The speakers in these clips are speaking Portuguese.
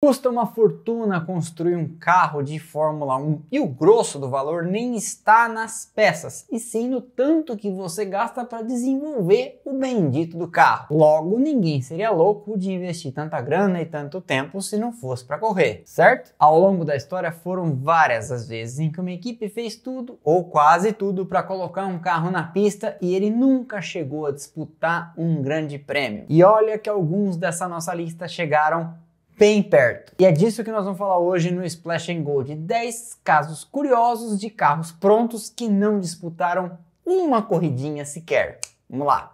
Custa uma fortuna construir um carro de Fórmula 1 e o grosso do valor nem está nas peças, e sim no tanto que você gasta para desenvolver o bendito do carro. Logo, ninguém seria louco de investir tanta grana e tanto tempo se não fosse para correr, certo? Ao longo da história foram várias as vezes em que uma equipe fez tudo ou quase tudo para colocar um carro na pista e ele nunca chegou a disputar um grande prêmio. E olha que alguns dessa nossa lista chegaram bem perto. E é disso que nós vamos falar hoje no Splash and Gold: 10 casos curiosos de carros prontos que não disputaram uma corridinha sequer. Vamos lá!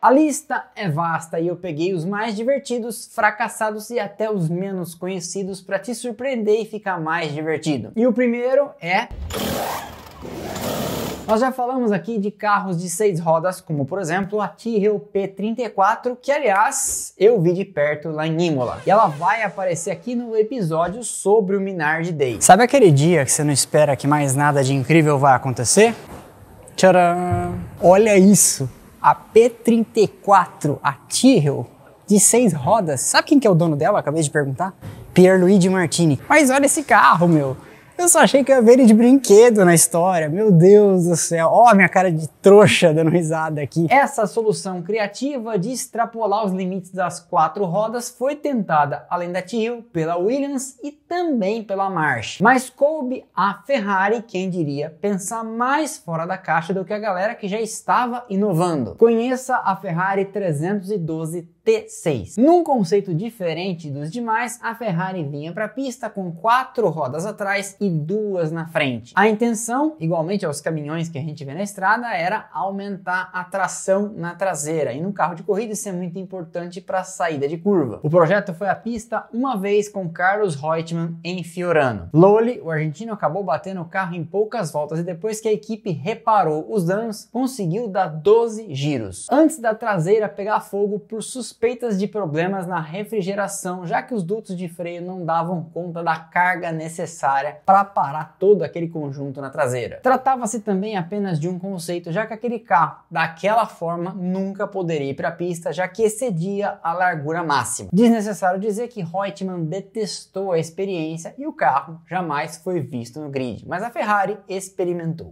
A lista é vasta e eu peguei os mais divertidos, fracassados e até os menos conhecidos para te surpreender e ficar mais divertido. E o primeiro é nós já falamos aqui de carros de seis rodas, como por exemplo a T-Hill P34, que aliás eu vi de perto lá em Imola. E ela vai aparecer aqui no episódio sobre o Minardi Day. Sabe aquele dia que você não espera que mais nada de incrível vá acontecer? Tcharam! Olha isso! A P34, a T-Hill, de seis rodas. Sabe quem que é o dono dela? Acabei de perguntar. Pierluigi Martini. Mas olha esse carro, meu! Eu só achei que eu ia ver ele de brinquedo na história. Meu Deus do céu. Ó, oh, minha cara de trouxa dando risada aqui. Essa solução criativa de extrapolar os limites das quatro rodas foi tentada, além da Tyrrell, pela Williams e também pela March. Mas coube a Ferrari, quem diria, pensar mais fora da caixa do que a galera que já estava inovando. Conheça a Ferrari 312 T6. Num conceito diferente dos demais, a Ferrari vinha para a pista com quatro rodas atrás e duas na frente. A intenção, igualmente aos caminhões que a gente vê na estrada, era aumentar a tração na traseira. E no carro de corrida isso é muito importante para a saída de curva. O projeto foi a pista uma vez com Carlos Reutemann em Fiorano. Loli, o argentino, acabou batendo o carro em poucas voltas e depois que a equipe reparou os danos, conseguiu dar 12 giros. Antes da traseira pegar fogo por suspeitas de problemas na refrigeração, já que os dutos de freio não davam conta da carga necessária para para parar todo aquele conjunto na traseira. Tratava-se também apenas de um conceito, já que aquele carro, daquela forma, nunca poderia ir para a pista, já que excedia a largura máxima. Desnecessário dizer que Reutemann detestou a experiência e o carro jamais foi visto no grid, mas a Ferrari experimentou.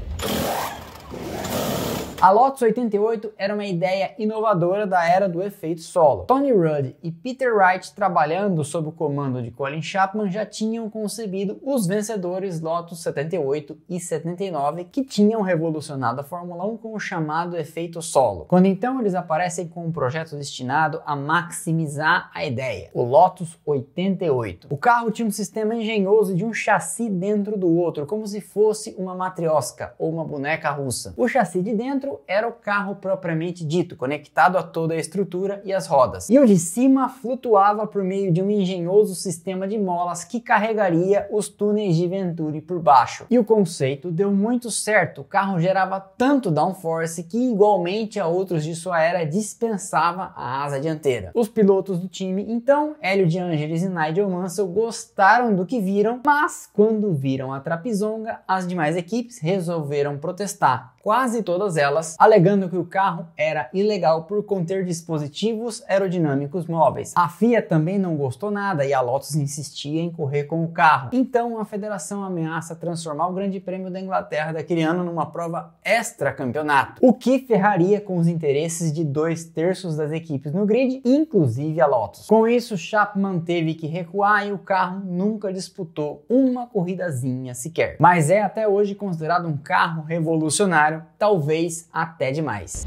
A Lotus 88 era uma ideia inovadora da era do efeito solo. Tony Rudd e Peter Wright, trabalhando sob o comando de Colin Chapman, já tinham concebido os vencedores Lotus 78 e 79, que tinham revolucionado a Fórmula 1 com o chamado efeito solo. Quando então eles aparecem com um projeto destinado a maximizar a ideia, o Lotus 88. O carro tinha um sistema engenhoso de um chassi dentro do outro, como se fosse uma matriosca ou uma boneca russa. O chassi de dentro dentro era o carro propriamente dito, conectado a toda a estrutura e as rodas. E o de cima flutuava por meio de um engenhoso sistema de molas que carregaria os túneis de Venturi por baixo. E o conceito deu muito certo, o carro gerava tanto downforce que, igualmente a outros de sua era, dispensava a asa dianteira. Os pilotos do time, então, Hélio de Angelis e Nigel Mansell, gostaram do que viram, mas quando viram a trapizonga, as demais equipes resolveram protestar quase todas elas, alegando que o carro era ilegal por conter dispositivos aerodinâmicos móveis. A FIA também não gostou nada e a Lotus insistia em correr com o carro. Então a federação ameaça transformar o Grande Prêmio da Inglaterra daquele ano numa prova extra-campeonato, o que ferraria com os interesses de dois terços das equipes no grid, inclusive a Lotus. Com isso, Chapman teve que recuar e o carro nunca disputou uma corridazinha sequer. Mas é até hoje considerado um carro revolucionário necessário, talvez até demais.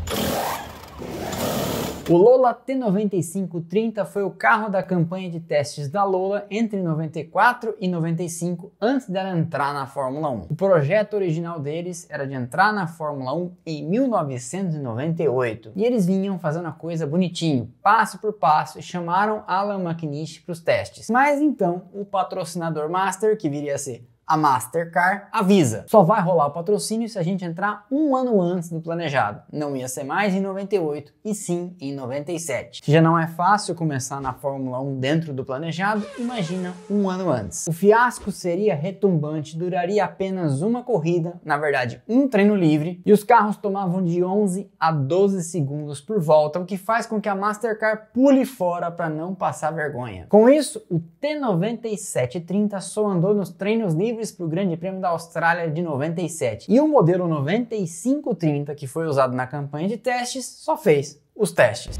O Lola T9530 foi o carro da campanha de testes da Lola entre 94 e 95, antes dela entrar na Fórmula 1. O projeto original deles era de entrar na Fórmula 1 em 1998, e eles vinham fazendo a coisa bonitinho, passo por passo, e chamaram Alan McNish para os testes. Mas então, o patrocinador master, que viria a ser a Mastercard, avisa. Só vai rolar o patrocínio se a gente entrar um ano antes do planejado. Não ia ser mais em 98 e sim em 97. Se já não é fácil começar na Fórmula 1 dentro do planejado, imagina um ano antes. O fiasco seria retumbante, duraria apenas uma corrida, na verdade um treino livre, e os carros tomavam de 11 a 12 segundos por volta, o que faz com que a Mastercard pule fora para não passar vergonha. Com isso, o T9730 só andou nos treinos livres livres para o Grande Prêmio da Austrália de 97. E o modelo 9530, que foi usado na campanha de testes, só fez os testes.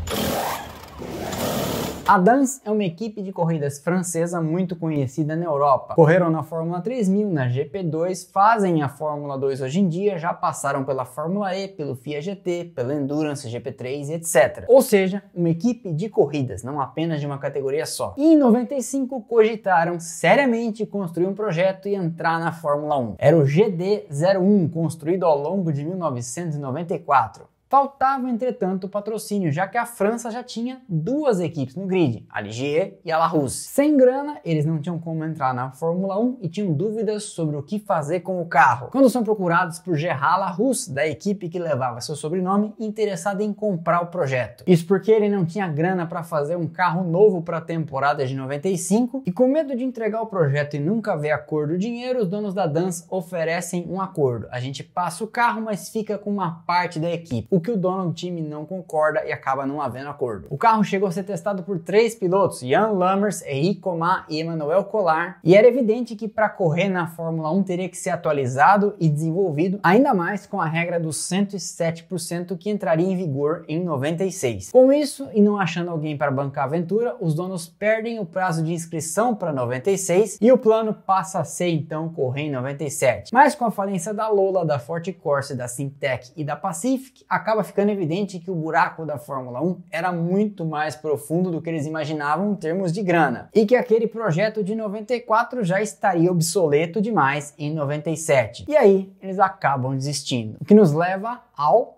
A Dance é uma equipe de corridas francesa muito conhecida na Europa. Correram na Fórmula 3000, na GP2, fazem a Fórmula 2 hoje em dia, já passaram pela Fórmula E, pelo FIA GT, pela Endurance GP3, etc. Ou seja, uma equipe de corridas, não apenas de uma categoria só. E em 95 cogitaram seriamente construir um projeto e entrar na Fórmula 1. Era o GD01, construído ao longo de 1994. Faltava, entretanto, o patrocínio, já que a França já tinha duas equipes no grid, a Ligier e a La Rousse. Sem grana, eles não tinham como entrar na Fórmula 1 e tinham dúvidas sobre o que fazer com o carro. Quando são procurados por Gerard La Rousse, da equipe que levava seu sobrenome, interessado em comprar o projeto. Isso porque ele não tinha grana para fazer um carro novo para a temporada de 95 e com medo de entregar o projeto e nunca ver a cor do dinheiro, os donos da Dance oferecem um acordo. A gente passa o carro, mas fica com uma parte da equipe. O que o dono do time não concorda e acaba não havendo acordo. O carro chegou a ser testado por três pilotos, Jan Lammers, Henrique Comar e Emmanuel Collar, e era evidente que para correr na Fórmula 1 teria que ser atualizado e desenvolvido, ainda mais com a regra dos 107% que entraria em vigor em 96. Com isso, e não achando alguém para bancar a aventura, os donos perdem o prazo de inscrição para 96 e o plano passa a ser então correr em 97. Mas com a falência da Lola, da Forte Corsa, da Sintec e da Pacific, acaba acaba ficando evidente que o buraco da Fórmula 1 era muito mais profundo do que eles imaginavam em termos de grana, e que aquele projeto de 94 já estaria obsoleto demais em 97. E aí eles acabam desistindo. O que nos leva ao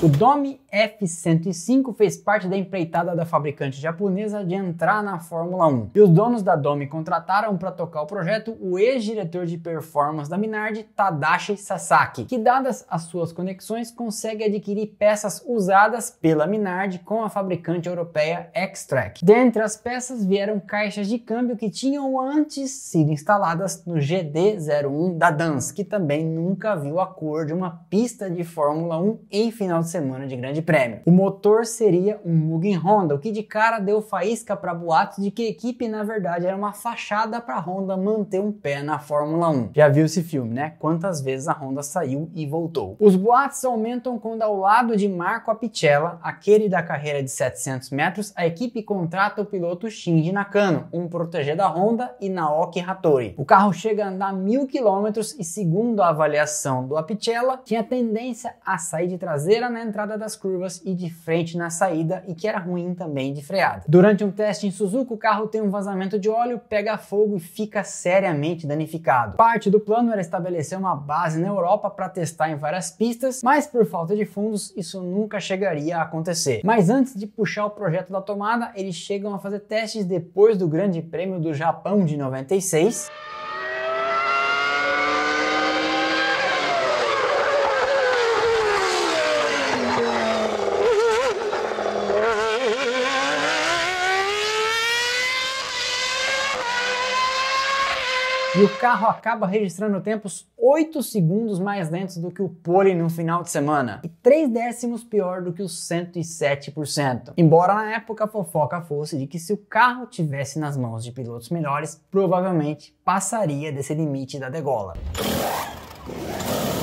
o Domi F105 fez parte da empreitada da fabricante japonesa de entrar na Fórmula 1. E os donos da Domi contrataram para tocar o projeto o ex-diretor de performance da Minardi, Tadashi Sasaki, que dadas as suas conexões consegue adquirir peças usadas pela Minardi com a fabricante europeia X-Track. Dentre as peças vieram caixas de câmbio que tinham antes sido instaladas no GD01 da Dance, que também nunca viu a cor de uma pista de Fórmula 1 em final de semana de Grande Prêmio. O motor seria um Mugen Honda, o que de cara deu faísca para boatos de que a equipe na verdade era uma fachada para a Honda manter um pé na Fórmula 1. Já viu esse filme, né? Quantas vezes a Honda saiu e voltou. Os boatos aumentam quando ao lado de Marco Apicella, aquele da carreira de 700 metros, a equipe contrata o piloto Shinji Nakano, um protegido da Honda e Naoki Hattori. O carro chega a andar mil quilômetros e segundo a avaliação do Apicella, tinha tendência a sair de traseira né? na entrada das curvas e de frente na saída e que era ruim também de freada. Durante um teste em Suzuka, o carro tem um vazamento de óleo, pega fogo e fica seriamente danificado. Parte do plano era estabelecer uma base na Europa para testar em várias pistas, mas por falta de fundos isso nunca chegaria a acontecer. Mas antes de puxar o projeto da tomada, eles chegam a fazer testes depois do Grande Prêmio do Japão de 96. e o carro acaba registrando tempos 8 segundos mais lentos do que o pole no final de semana e 3 décimos pior do que os 107%. Embora na época a fofoca fosse de que se o carro tivesse nas mãos de pilotos melhores, provavelmente passaria desse limite da degola.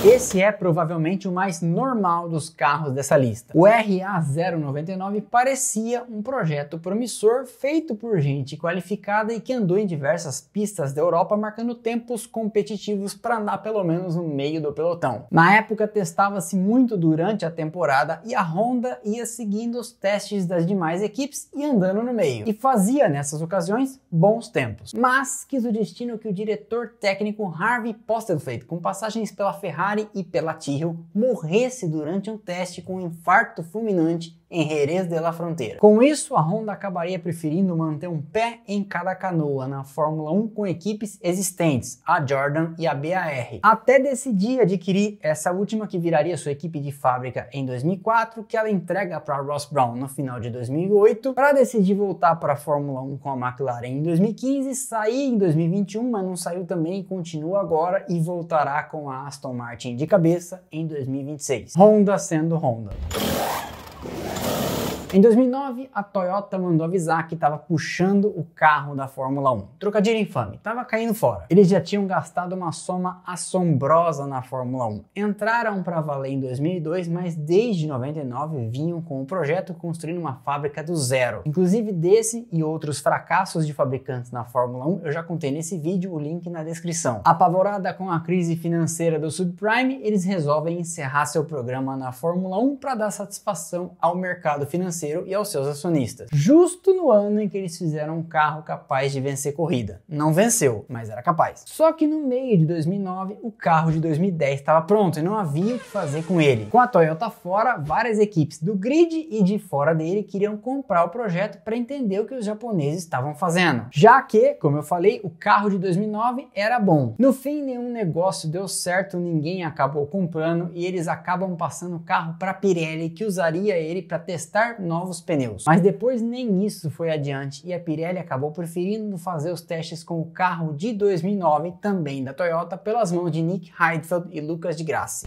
Esse é provavelmente o mais normal dos carros dessa lista. O RA099 parecia um projeto promissor feito por gente qualificada e que andou em diversas pistas da Europa marcando tempos competitivos para andar pelo menos no meio do pelotão. Na época testava-se muito durante a temporada e a Honda ia seguindo os testes das demais equipes e andando no meio. E fazia nessas ocasiões bons tempos. Mas quis o destino que o diretor técnico Harvey Postelfeld, com passagens pela Ferrari Mari Ipelatiro morresse durante um teste com um infarto fulminante em Jerez de la Fronteira. Com isso, a Honda acabaria preferindo manter um pé em cada canoa na Fórmula 1 com equipes existentes, a Jordan e a BAR, até decidir adquirir essa última que viraria sua equipe de fábrica em 2004, que ela entrega para Ross Brown no final de 2008, para decidir voltar para a Fórmula 1 com a McLaren em 2015, sair em 2021, mas não saiu também, continua agora e voltará com a Aston Martin de cabeça em 2026. Honda sendo Honda. Em 2009, a Toyota mandou avisar que estava puxando o carro da Fórmula 1. Trocadilho infame, estava caindo fora. Eles já tinham gastado uma soma assombrosa na Fórmula 1. Entraram para valer em 2002, mas desde 99 vinham com o projeto construindo uma fábrica do zero. Inclusive desse e outros fracassos de fabricantes na Fórmula 1, eu já contei nesse vídeo o link na descrição. Apavorada com a crise financeira do subprime, eles resolvem encerrar seu programa na Fórmula 1 para dar satisfação ao mercado financeiro financeiro e aos seus acionistas, justo no ano em que eles fizeram um carro capaz de vencer corrida. Não venceu, mas era capaz. Só que no meio de 2009, o carro de 2010 estava pronto e não havia o que fazer com ele. Com a Toyota fora, várias equipes do grid e de fora dele queriam comprar o projeto para entender o que os japoneses estavam fazendo. Já que, como eu falei, o carro de 2009 era bom. No fim, nenhum negócio deu certo, ninguém acabou comprando e eles acabam passando o carro para Pirelli, que usaria ele para testar novos pneus. Mas depois nem isso foi adiante e a Pirelli acabou preferindo fazer os testes com o carro de 2009, também da Toyota, pelas mãos de Nick Heidfeld e Lucas de Grassi.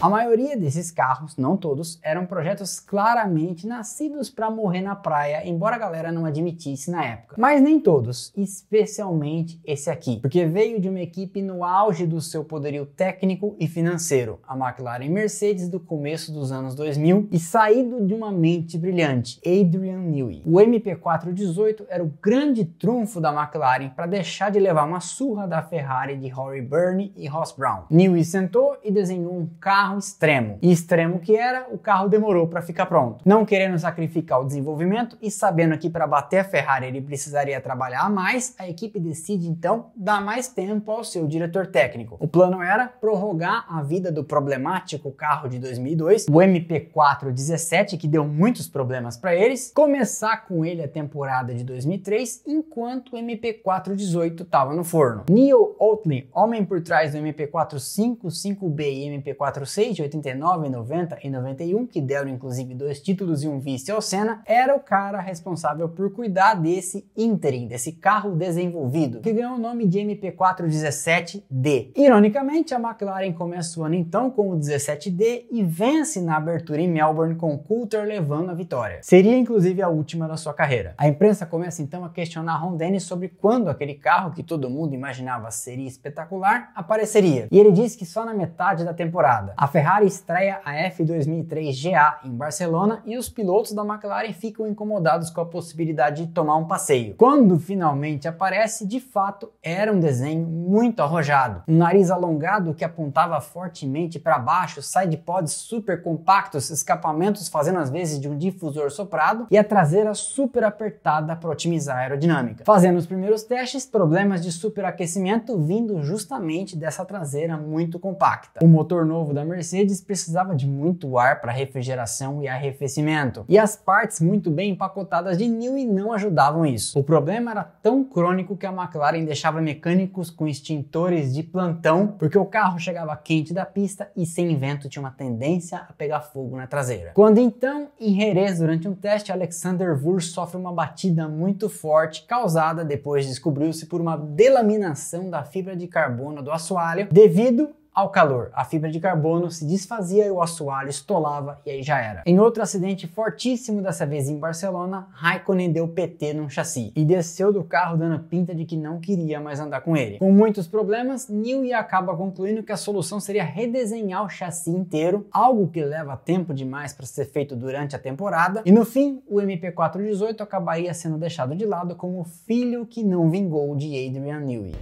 A maioria desses carros, não todos, eram projetos claramente nascidos para morrer na praia, embora a galera não admitisse na época. Mas nem todos, especialmente esse aqui, porque veio de uma equipe no auge do seu poderio técnico e financeiro, a McLaren Mercedes do começo dos anos 2000 e saído de uma mente brilhante, Adrian Newey. O MP418 era o grande trunfo da McLaren para deixar de levar uma surra da Ferrari de Rory Burney e Ross Brown. Newey sentou e desenhou um carro carro extremo. E extremo que era, o carro demorou para ficar pronto. Não querendo sacrificar o desenvolvimento e sabendo que para bater a Ferrari ele precisaria trabalhar mais, a equipe decide então dar mais tempo ao seu diretor técnico. O plano era prorrogar a vida do problemático carro de 2002, o mp 4 17 que deu muitos problemas para eles, começar com ele a temporada de 2003, enquanto o mp 4 18 estava no forno. Neil Oatley, homem por trás do mp 4 55 b e MP4 86, de 89, 90 e 91, que deram inclusive dois títulos e um vice ao Senna, era o cara responsável por cuidar desse Interim, desse carro desenvolvido, que ganhou o nome de MP417D. Ironicamente, a McLaren começa o ano então com o 17D e vence na abertura em Melbourne com Coulter levando a vitória. Seria inclusive a última da sua carreira. A imprensa começa então a questionar Ron Dennis sobre quando aquele carro que todo mundo imaginava seria espetacular apareceria. E ele diz que só na metade da temporada. A a Ferrari estreia a F2003 GA em Barcelona e os pilotos da McLaren ficam incomodados com a possibilidade de tomar um passeio. Quando finalmente aparece, de fato, era um desenho muito arrojado. Um nariz alongado que apontava fortemente para baixo, side pods super compactos, escapamentos fazendo as vezes de um difusor soprado e a traseira super apertada para otimizar a aerodinâmica. Fazendo os primeiros testes, problemas de superaquecimento vindo justamente dessa traseira muito compacta. O motor novo da Mercedes Mercedes precisava de muito ar para refrigeração e arrefecimento, e as partes muito bem empacotadas de Newey não ajudavam isso. O problema era tão crônico que a McLaren deixava mecânicos com extintores de plantão, porque o carro chegava quente da pista e sem vento tinha uma tendência a pegar fogo na traseira. Quando então, em Jerez, durante um teste, Alexander Vur sofre uma batida muito forte, causada depois descobriu-se por uma delaminação da fibra de carbono do assoalho, devido ao calor. A fibra de carbono se desfazia e o assoalho estolava e aí já era. Em outro acidente fortíssimo, dessa vez em Barcelona, Raikkonen deu PT num chassi e desceu do carro dando pinta de que não queria mais andar com ele. Com muitos problemas, Newey acaba concluindo que a solução seria redesenhar o chassi inteiro, algo que leva tempo demais para ser feito durante a temporada, e no fim, o MP418 acabaria sendo deixado de lado como o filho que não vingou de Adrian Newey.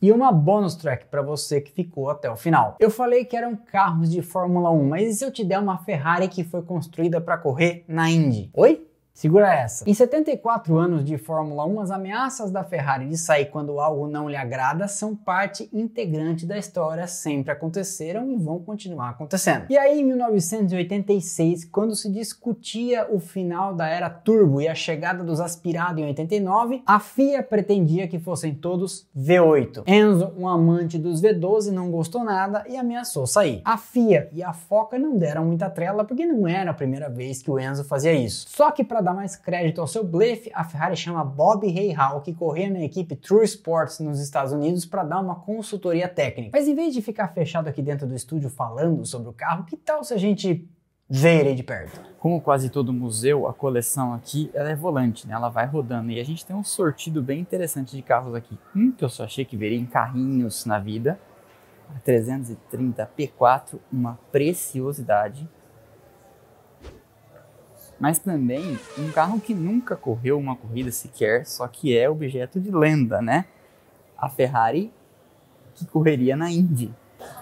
E uma bonus track para você que ficou até o final. Eu falei que eram carros de Fórmula 1, mas e se eu te der uma Ferrari que foi construída para correr na Indy? Oi? Segura essa. Em 74 anos de Fórmula 1, as ameaças da Ferrari de sair quando algo não lhe agrada são parte integrante da história, sempre aconteceram e vão continuar acontecendo. E aí, em 1986, quando se discutia o final da era turbo e a chegada dos aspirados em 89, a FIA pretendia que fossem todos V8. Enzo, um amante dos V12, não gostou nada e ameaçou sair. A FIA e a Foca não deram muita trela porque não era a primeira vez que o Enzo fazia isso. Só que para dar mais crédito ao seu blefe, a Ferrari chama Bob Hayhal, que corria na equipe True Sports nos Estados Unidos, para dar uma consultoria técnica. Mas em vez de ficar fechado aqui dentro do estúdio falando sobre o carro, que tal se a gente ver ele de perto? Como quase todo museu, a coleção aqui ela é volante, né? ela vai rodando e a gente tem um sortido bem interessante de carros aqui. Um que eu só achei que veria em carrinhos na vida, a 330 P4, uma preciosidade mas também um carro que nunca correu uma corrida sequer, só que é objeto de lenda, né? A Ferrari que correria na Indy.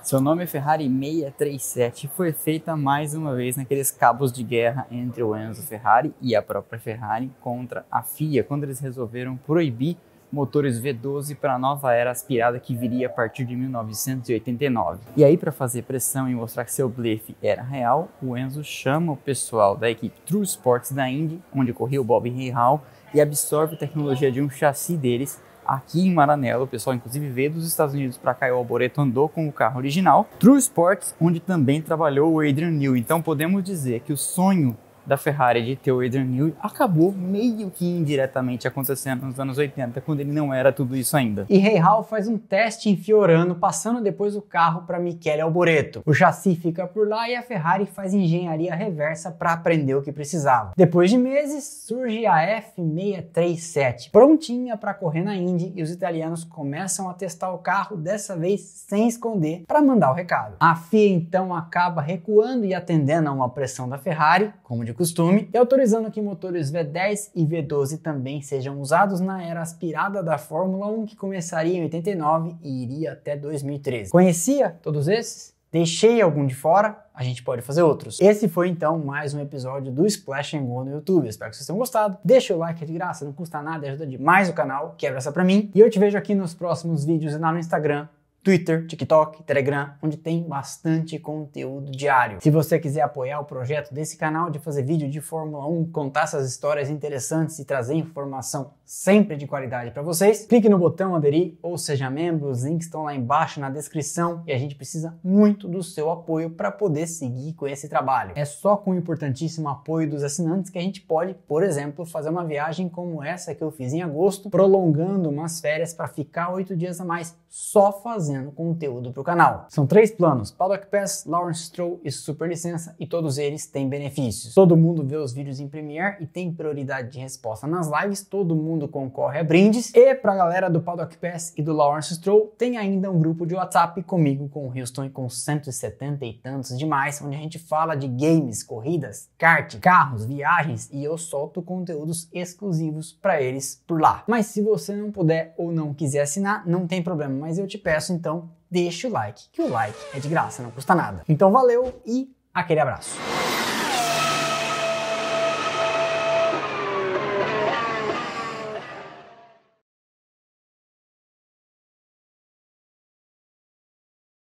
Seu nome é Ferrari 637 foi feita mais uma vez naqueles cabos de guerra entre o Enzo Ferrari e a própria Ferrari contra a FIA, quando eles resolveram proibir motores V12 para a nova era aspirada que viria a partir de 1989. E aí, para fazer pressão e mostrar que seu blefe era real, o Enzo chama o pessoal da equipe True Sports da Indy, onde corria o Bob Hall, e absorve a tecnologia de um chassi deles aqui em Maranello. O pessoal, inclusive, veio dos Estados Unidos para cá e o Alboreto andou com o carro original. True Sports, onde também trabalhou o Adrian New. Então, podemos dizer que o sonho da Ferrari de ter o Adrian Newey acabou meio que indiretamente acontecendo nos anos 80, quando ele não era tudo isso ainda. E Ray Hall faz um teste em Fiorano, passando depois o carro para Michele Alboreto. O chassi fica por lá e a Ferrari faz engenharia reversa para aprender o que precisava. Depois de meses, surge a F637, prontinha para correr na Indy, e os italianos começam a testar o carro, dessa vez sem esconder, para mandar o recado. A FIA então acaba recuando e atendendo a uma pressão da Ferrari, como de costume, e autorizando que motores V10 e V12 também sejam usados na era aspirada da Fórmula 1 que começaria em 89 e iria até 2013. Conhecia todos esses? Deixei algum de fora? a gente pode fazer outros. Esse foi então mais um episódio do Splash and Go no YouTube. Espero que vocês tenham gostado. Deixa o like é de graça, não custa nada, ajuda demais o canal, quebra é essa pra mim. E eu te vejo aqui nos próximos vídeos e lá no Instagram Twitter, TikTok, Telegram, onde tem bastante conteúdo diário. Se você quiser apoiar o projeto desse canal de fazer vídeo de Fórmula 1, contar essas histórias interessantes e trazer informação sempre de qualidade para vocês, clique no botão aderir ou seja membro, os links estão lá embaixo na descrição e a gente precisa muito do seu apoio para poder seguir com esse trabalho. É só com o importantíssimo apoio dos assinantes que a gente pode, por exemplo, fazer uma viagem como essa que eu fiz em agosto, prolongando umas férias para ficar oito dias a mais só fazendo trazendo conteúdo para o canal. São três planos: Paddock Pass, Lawrence Stroll e Super Licença, e todos eles têm benefícios. Todo mundo vê os vídeos em Premiere e tem prioridade de resposta nas lives, todo mundo concorre a brindes. E para a galera do Paddock Pass e do Lawrence Stroll, tem ainda um grupo de WhatsApp comigo, com o Houston e com 170 e tantos demais, onde a gente fala de games, corridas, kart, carros, viagens e eu solto conteúdos exclusivos para eles por lá. Mas se você não puder ou não quiser assinar, não tem problema, mas eu te peço então então deixe o like, que o like é de graça, não custa nada. Então valeu e aquele abraço.